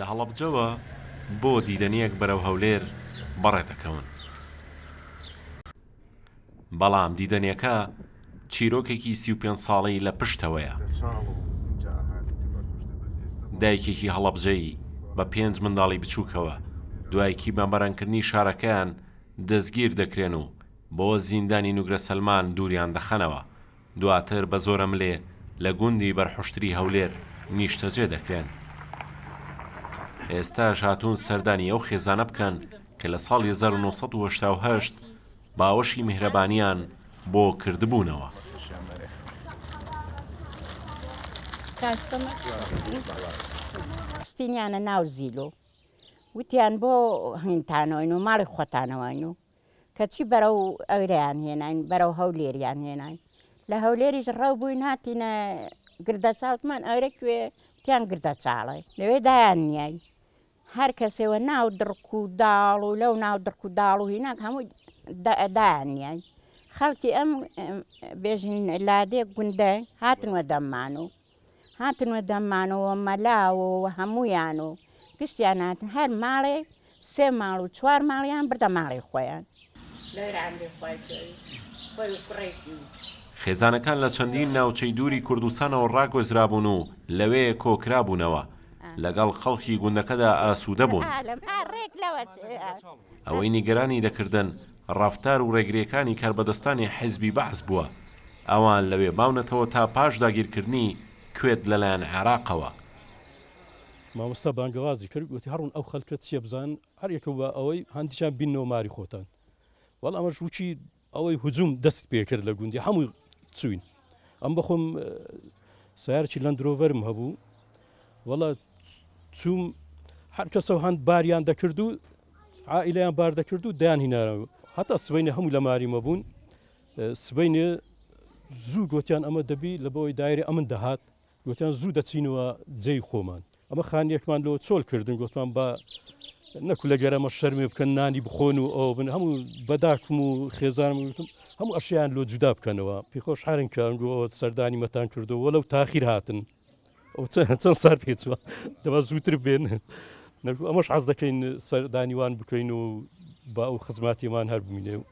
لە هەڵەبجەوە بۆ دیدەنیەک بەرەو هەولێر بەڕێدەکەون. بەڵام دیدەنیەکە چیرۆکێکی سی5 ساڵی لە پشتەوەیە. دایکێکی هەڵەبجەی بە پێنج منداڵی بچووکەوە دوایکی بەمەرەنکردنی شارەکەیان دەستگیر دەکرێن و بۆ زیندانی نوگرە سلمان دووریان دەخەنەوە دواتر بە زۆرم لێ لە گوندی بەرحشتری هەولێر نیشتەجێ دەکرێن. ئێستا ژاتون سەردانی ئەو خێزانە بکەن کە لە ساڵ 1970 باوەشی میهرەبانیان بۆ کردبوونەوە. ستینیانە ناو زیلۆ وتیان بۆ هینتانەوەین و ماڵی خۆتانەوەین و کەچی بەرە و ئەوریان هێناین بەرەو هەولێریان هێناین لە هەولێریش ڕەو بووین هاتیینە گردە چاوتمان ئەورە کوێ تیان گردە چاڵێ لەوێ دایان نیایی هەر کەسێوە ناو درک و داڵ و لەو ناو درک و داڵ و هیناک هەموو دانیان خەڵکی ئەم بێژین لادێ گوندە هاتنوە دەممان و هاتنوە دەمانەوە مەلاوەوە هەمویان و گشتیاناتن هەر ماڵێ سێ ماڵ و چوار ماڵیان بردە ماڵی خۆیان خێزانەکان لە چەندین ناوچەی دووری کوردستانەوە ڕاگۆزرابوون و لەوەیە کۆکرابوونەوە لەگەڵ خەڵکی گوندەکەدا ئاسوودە بوون ئەوەی نیگەرانی دەکردن ڕفتار و ڕێگرەکانی کاربەدەستانی حزبی بەعز بووە ئەوان لەوێ باونەتەوە تا پاش داگیرکردنی کوێت لەلایەن عێراقەوە مامۆستا بانگوازی کرد گوتی هەڕون ئەو خەلکە چیە بزان هەر یەکە بە ئەوەی هەندیشان بینەوە ماری خۆتان وەڵ ئەمەش وچی ئەوەی هجووم دەست پێکرد لە گوندی هەمووی چوین ئەم بەخۆم سیارکی لەندرۆڤەرم هەبوو وڵات چوم هەر کەسە هەند باریان دەکرد و عائیلیان بار دەکرد و دایان هینارەوە هەتا سبینە هەموو لە ماریمە بوون سبینێ زوو گوتیان ئەمە دەبی لە بەوەی دایری ئەمن دەهات گوتیان زوو دەچینەوە جێی خۆمان ئەمە خانیەکمان لەوە چۆل کردن گوتمان بە نەکو لە گەرەمە شەرمی بکەن نانی بخۆن و ئەو بن هەموو بەداکم و خێزانم وتم هەموو ئەشیان لۆ جودا بکەنەوە پیخۆش هارن کە ئەنگوەوە سەردانی مەتان کردو وەلەو تاخیر هاتن چەند سار پێچوە دەبا زووتر بێن ئەمەش حەز دەکەین سەردانیوان بکەین و با ئەو خزماتیمان هەر بمینێ و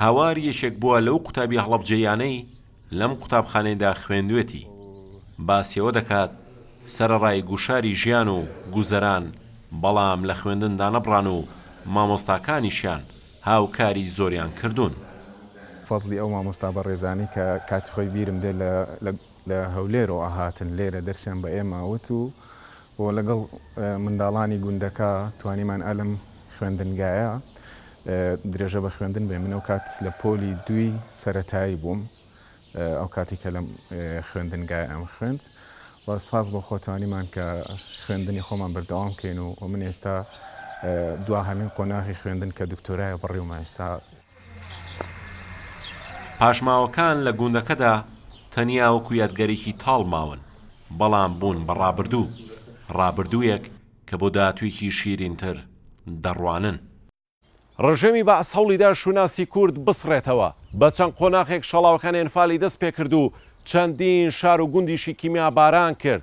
هاواری یەشێک بووە لەو قوتابی هەڵەبجەیانەی لەم قوتابخانەیدا خوێندوێتی باسیەوە دەکات سەرڕای گوشاری ژیان و گوزەران بەڵام لە خوێندندا نەبران و مامۆستاکانیشیان هاوکاری زۆریان کردوون. فەزلی ئەو مامۆستا بە ڕێزانی کە کاتخۆی بیرم دێ لە هەولێرەوە ئاهاتن لێرە دەرسیان بە ئێمە وت و بۆ لەگەڵ منداڵانی گوندەکە توانیمان ئەلم خوێندنگایە درێژە بە خوێندن بێ منەوە کات لە پۆلی دوی سەتایی بووم ئەو کاتی کە لەم خوێندنگای ئەم خوێند وەسپاس بۆ خۆتانیمان کە خوێندنی خۆمان بەردەوام کەین و من ئێستا دو هەمین قۆناغی خوێندن کە دکتۆرایە بڕێ و ماستا پاشماوەکان لە گوندەکەدا تەنیا وەکو یادگەرێکی تاڵ ماون بەڵام بوون بە ڕابردوو ڕابردوویەک کە بۆ داتوێکی شیرینتر دەڕوانن. ڕژێمی بە ئەسهڵیدا شوناسی کورد بسڕێتەوە بە چەند قۆناخێک شەڵاوەکان ئێنفالی دەست پێ کرد و چەندین شار و گوندیشی کیمیا باران کرد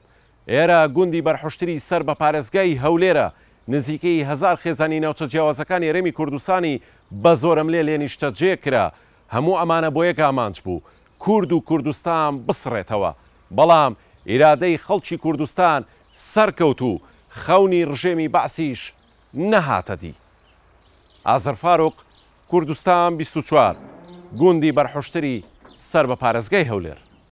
ئێرە گوندی بەرحشتری سەر بە پارێزگای هەولێرە نزیکەی هزار خێزانی ناوچە جیاوازەکان ێرەمی کوردستانی بە زۆرم لێ لێنیشتە جێ کرا هەموو ئەمانە بۆ یەک ئامانچ بوو کورد و کوردستان بسڕێتەوە بەڵام ئیرادەی خەڵکی کوردستان سەرکەوت و خەونی ڕژێمی باسیش نەهاتەدی ئازرفاارق کوردستان 24 گوندی بەرحشتری سەر بە پارێزگای هەولێر